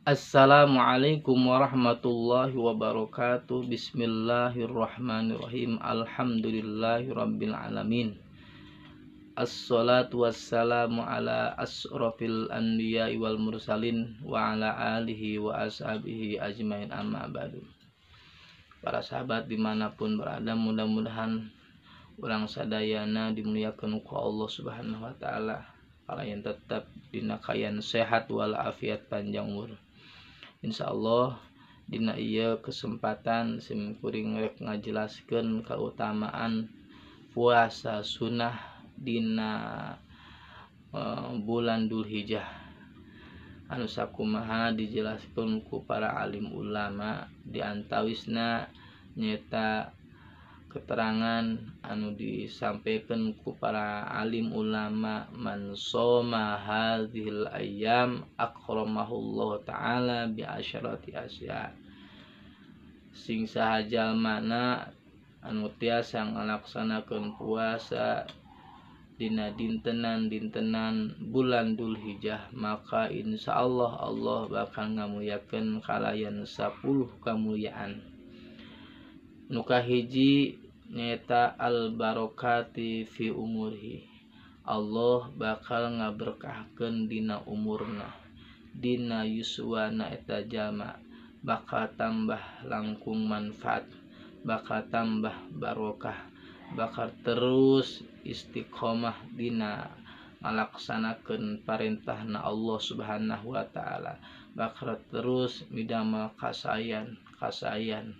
Assalamualaikum warahmatullahi wabarakatuh Bismillahirrahmanirrahim Alhamdulillahirrabbilalamin Assalatu wassalamu ala asrafil anbiya wal mursalin Wa ala alihi wa ashabihi ajmain amma ba'du Para sahabat dimanapun berada mudah-mudahan Orang sadayana dimuliakan ku Allah subhanahu wa ta'ala yang tetap dinakayan sehat walafiat panjang umur Insya Allah Di iya kesempatan simkuring ngajelaskan keutamaan puasa sunnah Di eh, bulan Duhijah anusakku ma dijelas punku para alim ulama antawisna nyeta a wa keterangan anu disampaikanku para Alilim ulama mansoma hal ayam akromahullah ta'ala biyati Asia singsa sajaja mana an muas yang melaksanakan kuasa Dina dintenan dintenan bulan Dulhijah maka Insyaallah Allah bakal kamuyakinkalalayan 10 kemuliaan muka hiji yang ta al-baroka TV umurhi Allah bakal nga berkahkendinana umurna Dina yswanaeta jama baka tambah langkung manfaat baka tambah barokah bakar terus Iiqomahdina alaksanakan parintah na Allah Subhanahu Wa ta'ala bakrat terus bidama kasayyan kasayan,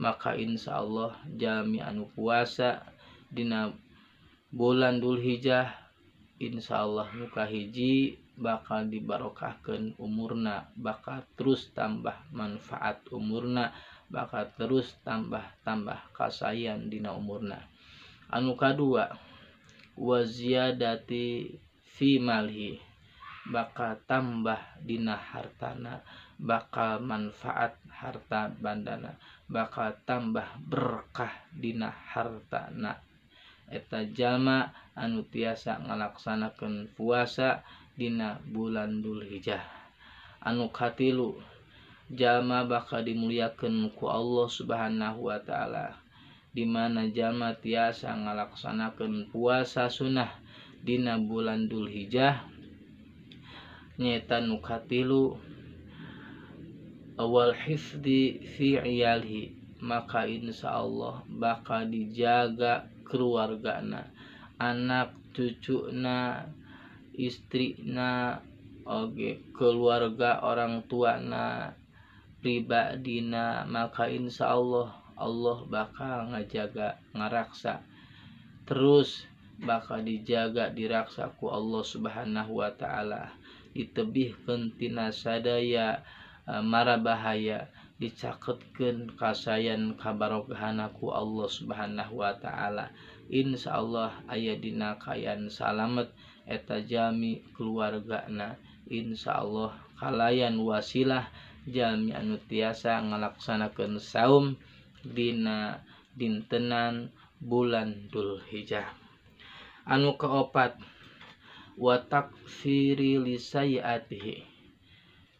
maka insya Allah jami anu puasa dina bulan Dulhijjah Insya Allah muka hiji bakal dibarokahkan umurna bakal terus tambah manfaat umurna bakal terus tambah tambah kasayan dina umurna anu kedua waziyadati fi malhi baka tambah Dinah hartana bakal manfaat harta bandana bakal tambah berkah Dinah harta na eta jama anu tiasa ngalaksanakan puasa Dina bulan Duhijah anuhatilu jalma bakal dimuliakanku Allah subhanahu Wa Ta'ala dimana jama tiasa ngalaksanakan puasa sunnah Dina bulan Duhijah untuk nyeta nukatilu awal hifdi fi iyalhi maka insya Allah bakal dijaga keluargana anak istri na oke okay. keluarga orang pribadi pribadina maka insya Allah Allah bakal ngajaga ngaraksa terus bakal dijaga diraksaku Allah subhanahu wa ta'ala tebihkentiadaya eh, marbahaya dicaketken kasayyan kabarrohanaku Allah Subhanahu Wa ta'ala Insya Allah ayahdinakaan salamet eta Jami keluargana Insya Allah kalalayan wasilah Jamiiannut tiasa melaksanakan sauumdina dintenan bulantulhijah anu ke opat. watakfiril sayaati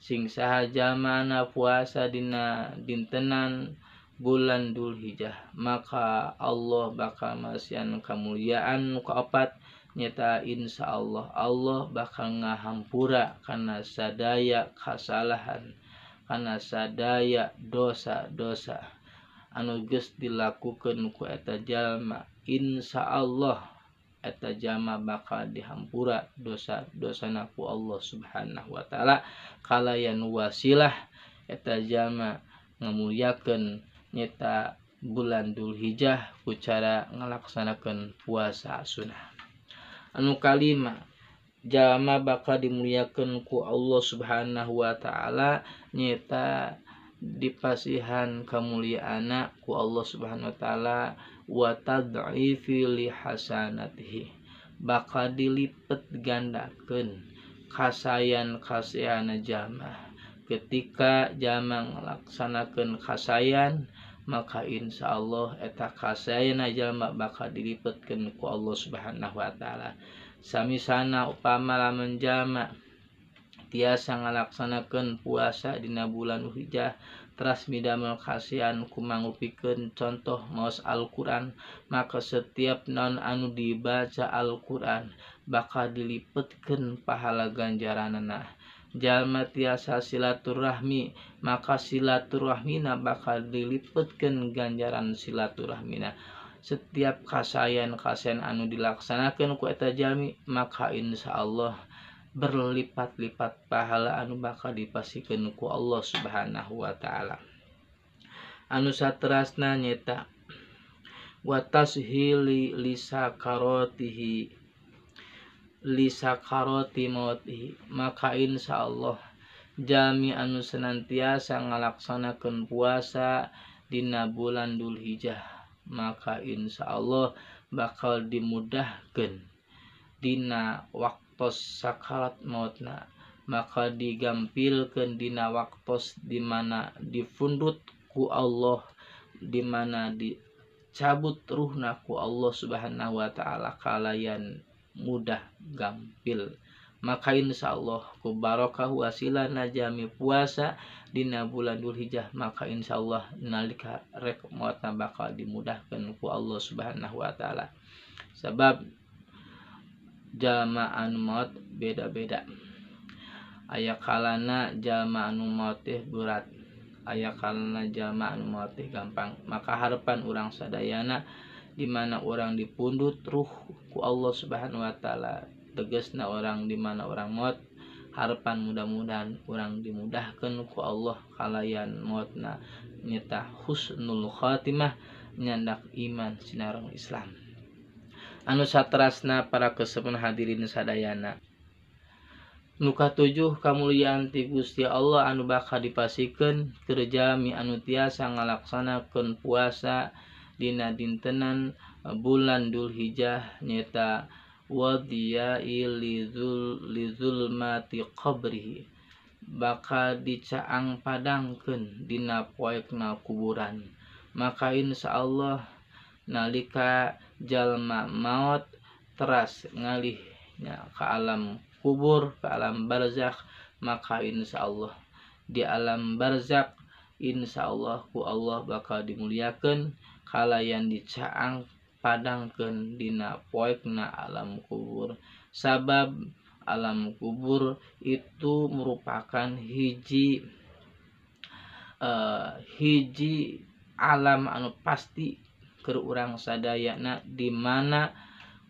singsaha ja mana puasadina dintenan bulan Duhijah maka Allah bakal masihan kemuliaanmukaopat nyata Insya Allah Allah bakal ngahampura karena sadaya kasalahan karena sadaya dosa-dosa anuge just dilakukan kuetajjallma Insya Allah jama bakal dihampura dosa-dosanaku Allah subhanahuwa ta'alakalayan wasilah taj jama ngmuken nyeta bulan Duhijah ku cara melaksanakan puasa asunanah anu kalimat jama bakal dimuliakanku Allah subhanahu Wa Ta'ala nyeta dan dipasihan kemuliaanakku Allah subhanahu ta'ala wa Hasanatihi bakal dilipet gandaken khasayyan khaseian jamaah ketika zaman melaksanakan khasayian maka Insyaallah etakhasayyan ajamak bakal dilippetken ku Allah subhanahu Wa ta'alasis sana upamala menjamak sangat lakssanakan puasa Dina bulan wijjah trasmidamel kasihan kumangu piken contoh Mo Alquran maka setiap nonanu dibaca Alquran bakal dilippetatkan pahala ganjaran ennahjalmatiasa silaturahmi maka silaturahmina bakal dilipatkan ganjaran silaturahmina setiapkhasayian kasihsen anu dilaksanakan kueta Jami maka Insyaallahu berlipat-lipat pahalaanu bakal diasiikanku Allah subhanahu Wa Ta'ala anuatrasna nyeta watas hili Lisa karotihi Lisa karo Timotti maka Insya Allah jami anu senantia sang ngalaksanakan puasa Dina bulan Duhijah maka Insya Allah bakal dim mudahken Dina waktu pos sakarat mautna maka digampilkan dina wakpos dimana difundut ku Allah dimana dicabut ruhna ku Allah subhanahu wa ta'ala kalayan mudah gampil maka insya Allah barokah wasilah najami puasa dina bulan Dzulhijjah maka insya Allah nalika rek muatna bakal dimudahkan ku Allah subhanahu wa ta'ala sebab jamaan mod beda-beda aya kalana jamaannu motih berat ayakalana jamaan motih gampang maka Harpan orang Sadayana dimana orang diundut ruhku Allah subhanahu wa ta'ala tegesna orang dimana orang mod Harpan mudah-mudahan kurang dimudahkanku Allahkalalayan motna nitahhus nuulkhotimah nyandak iman Sinnarong Islam anus satrana para kesepenhadirin sadayana muka tu 7 kamuliaanti guststi Allah anu baka dipasikan terjami anu tiasa ngalaksanaken puasadina dintenan bulan Duhijah nita wa diaulmati qbri bakal dicaang padangkendina waek na kuburan maka Insya Allah nalika yang jalma maut teras ngalihnya ke alam kubur ke alam barzakh maka insya Allah di alam barzakh insya Allah ku Allah bakal dimuliakan kalayan dicaang padangkan dina poekna alam kubur sabab alam kubur itu merupakan hiji uh, hiji alam anu pasti urang sadaya anak dimana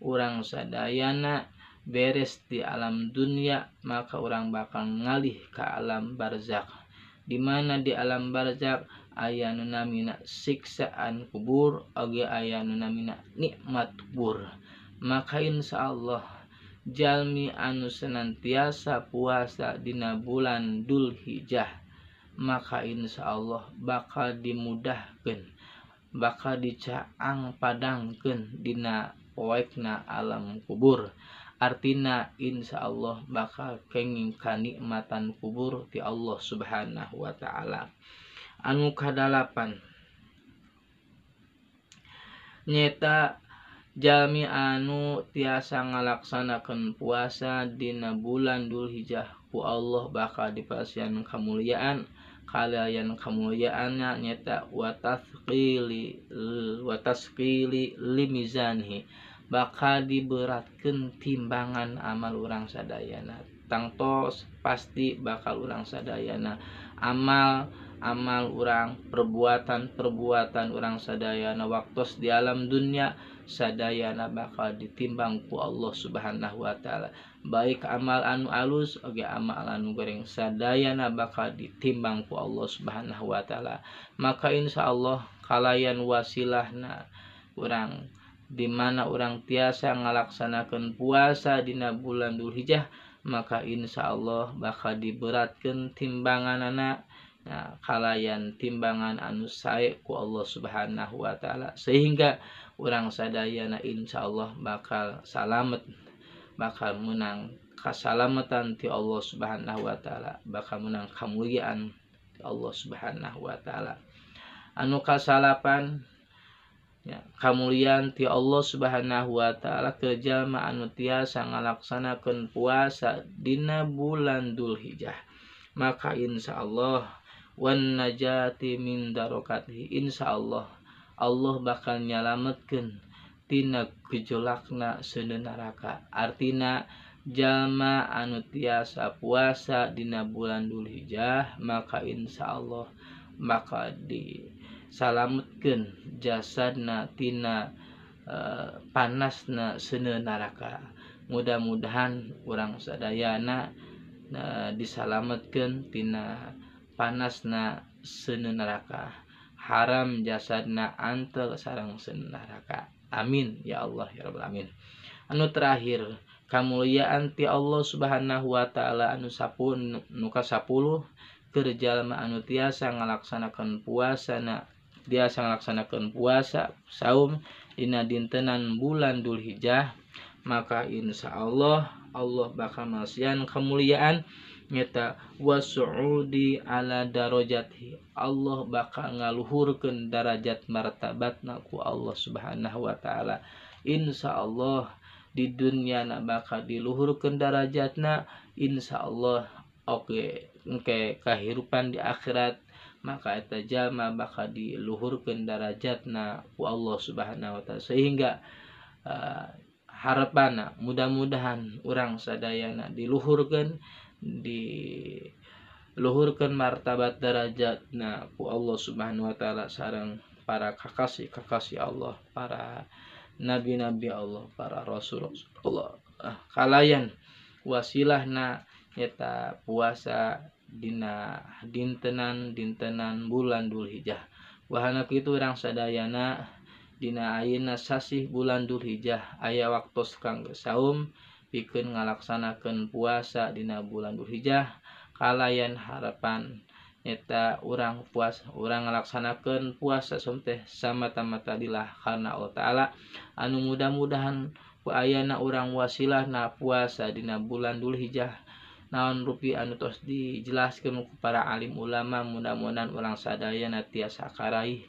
orang saddayana beres di alam dunia maka orang bakang ngali ke alam barza dimana di alam barza ayayanunamina siksaan kubur Oge ayaunamina nikmatbur maka Insyaallah Jami anu senantiasa puasa Dina bulan Duhijah maka Insya Allah bakal di mudah be bakal caang padangken dina poek na alam kubur artina Insya Allah bakalkengingkan nikmatan kubur di Allah subhanahu Wa ta'ala anu kapan nyeta jami anu tiasa ngalaksanakan puasadina bulan Duhijahku Allah bakal di pasian kemuliaan, kalian kamuyaana ta watlimiizani bakal diberaatkan timbangan amal orangrang saddayana tang tos pasti bakal ulang saddayana amal amal urang perbuatan perbuatan urang Sadayana waktu di alam dunia sedayana bakal ditimbangku Allah subhanahu Wa ta'ala baik amalanu alus oke amaalan goreng sadana bakal ditimbangku Allah subhanahu Wa ta'ala maka Insya Allah kalalayan wasilah na kurang dimana orang tiasa melaksanakan puasa dina bulan Duhijah maka Insya Allah bakal diberatkan timbangan anak kalalayan timbangan anu saiku Allah subhanahu Wa ta'ala sehingga orang saddayana Insya Allah bakal salametnya saya maka menang kassalamatananti Allah subhanahu Wa ta'ala bakal menang kamulia Allah subhanahu Wata'ala anu kasalapan kamuliananti Allah subhanahu Wata'ala kejamaan nutiaasa ngalaksanakan puasadina bulan Duhijah maka Insya Allah wajati minddarokati Insya Allah Allah bakal nyalammetken tidak kejolakna sedenneraka artina jalma anuasa puasa Dina bulan duluhijah maka Insyaallah makadi salaatkan jasadnatina e, panas na senenaraka mudah-mudahan kurang sedayana Nah e, disalamatkantinana panas na seneneraka haram jasadna ante sarang seneraka Amin ya Allah ya Rabbal Amin. Anu terakhir kamuliaan ti Allah Subhanahu wa taala anu sapun nuka 10 kerjalma anu tiasa ngalaksanakan puasa na tiasa ngalaksanakan puasa saum dina dintenan bulan Dzulhijjah maka insya Allah Allah bakal masian kemuliaan was di ala daraja Allah bakal ngaluhurkan darajat martabatnaku Allah subhanahu Wa ta'ala Insya Allah di dunia anak baka diluhurkan darajatna Insya Allah okeke kehidupan di akhirat makatajma bakal diluhurkan darajatnaku Allah subhanahu wata'ala sehingga eh, harapana mudah-mudahan orang saddayana diluhurkan ya diluhurkan martabat derajat naku Allah Subhanahu Wa Ta'ala Sareng para kakasih Kakasih Allah para nabi-nabi Allah para rasul Rasulullahkalalayan ah, wasilah nanyata puasadina dintenan dintenan bulan Dulhijah Wahana itu orangsa daya nadinaina sasi bulan Duhijah aya waktu kang nggak saum, ngalaksanakan puasa Di bulan Dulhijah kallayan harapan neta orang puasa orang melaksanakan puasa Sute sama-tama tadilah karena o ta'ala anu mudah-mudahan puayayana orang wasilah na puasadina bulan Dulhijah naonrupi anu tos dijelaskan para alim ulama mudah-mudahan orang saddayana tiasaih 10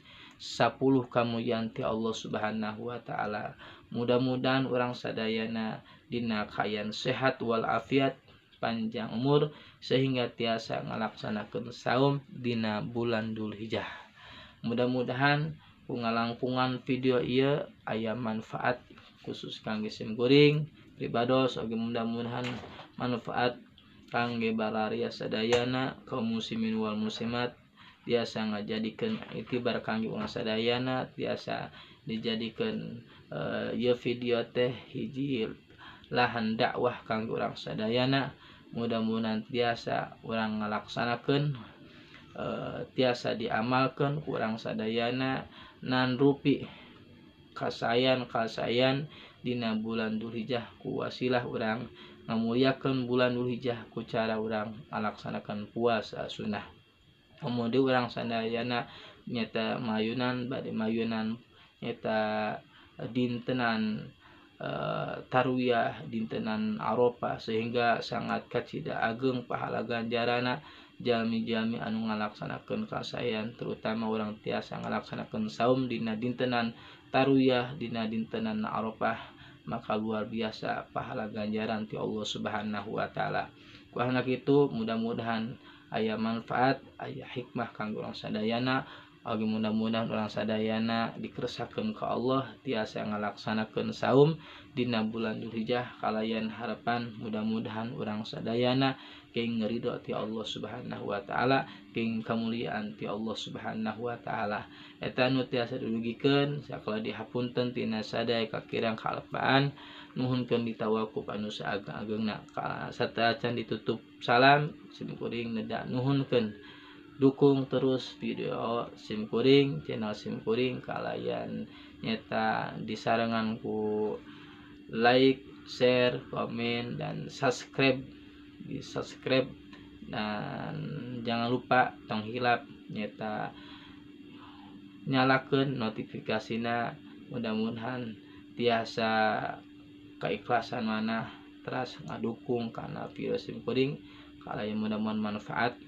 kamu yanti Allah subhanahu Wa ta'ala mudah-mudahan orang Sadayanaku kaan sehat wal afiat panjang umur sehingga tiasa melaksanakan saum Dina bulan Dulhijah mudah-mudahan pengalangkungan video ia ayam manfaat khusus kangggi semmbing pribados sebagai mudah-mudahan manfaat kangge balariasa dayana ke musimin Wal museat biasajadkanitibar kangangsadayanaasa dijadikan eh, video teh hijjil kita han dakwah kang kurang sedayana mudah-mudahanantiasa orang melaksanakan tiasa eh, diamalkan kurang Sadayananan rui kasayyankhasayyan Dina bulan Duhijah kuasilah orang memuyaken bulan Duhijahkucara orang alaksanakan puasa Sunnah mode orang sedayana nyata mayunan bad mayunannyata dintenan dan Uh, tarwiyah dintenan Aropa sehingga sangat kacida ageng pahala ganjarana jami-jami anu ngalaksanakan kasayan terutama orang tiasa ngalaksanakan saum dina dintenan tarwiyah dina dintenan Eropa maka luar biasa pahala ganjaran ti Allah Subhanahu wa taala. Ku anak itu mudah-mudahan ayah manfaat, ayah hikmah kanggo orang sadayana mudah-mudahan orang Sadayana dikersakan ke Allah tiasa yang melaksanakan saum Dina bulan dihijah kalianyan harapan mudah-mudahan u Sadayana King ngerihohati Allah subhanahu Wa ta'ala King kemuliaan di Allah subhanahuwa Ta'ala etan tiasarugikan dihapun tenti kakira kalepaan nuhunkan ditawaku can ditutup salamdaknguhunken dukung terus video SIM kuring channel SIM kuring kalian nyata di saranganku like share komen dan subscribe di subscribe dan jangan lupa tong hilap nyata nyalakan notifikasinya mudah-mudahan tiasa keikhlasan mana terus ngadukung karena video SIM kuring kalian mudah-mudahan manfaat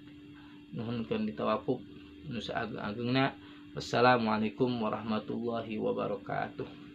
nuhunkan ditawafuk nusa ageng-agengna wassalamualaikum warahmatullahi wabarakatuh